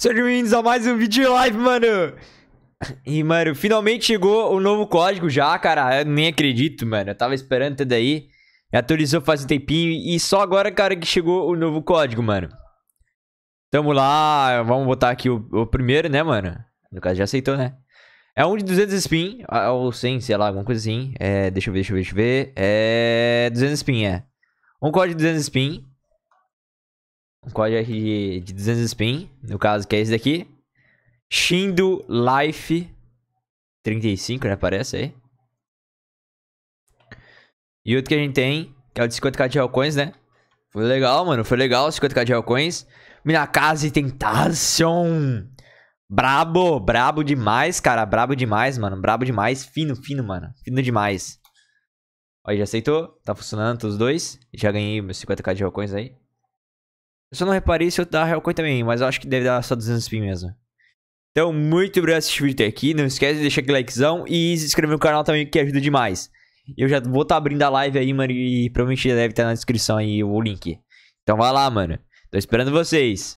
Sejam bem-vindos a mais um vídeo live, mano! E, mano, finalmente chegou o novo código já, cara. Eu nem acredito, mano. Eu tava esperando até daí. Atualizou faz um tempinho e só agora, cara, que chegou o novo código, mano. Tamo lá, vamos botar aqui o, o primeiro, né, mano? No caso, já aceitou, né? É um de 200 spin, é, ou 100, sei lá, alguma coisa assim. É, deixa eu ver, deixa eu ver, deixa eu ver. É... 200 spin, é. Um código de 200 spin um código aqui de, de 200 spin, no caso que é esse daqui. Shindo Life 35, né, parece aí. E outro que a gente tem, que é o de 50k de Hellcoins, né? Foi legal, mano, foi legal, 50k de Hellcoins. Minakazi Tentacion. Brabo, brabo demais, cara, brabo demais, mano, brabo demais, fino, fino, mano, fino demais. Aí já aceitou, tá funcionando os dois, já ganhei meus 50k de Hellcoins aí. Eu só não reparei se eu dar Hellcoin também, mas eu acho que deve dar só 200 spin mesmo. Então, muito obrigado por assistir o vídeo até aqui. Não esquece de deixar aquele likezão e se inscrever no canal também, que ajuda demais. Eu já vou estar tá abrindo a live aí, mano, e provavelmente já deve estar tá na descrição aí o link. Então vai lá, mano. Tô esperando vocês.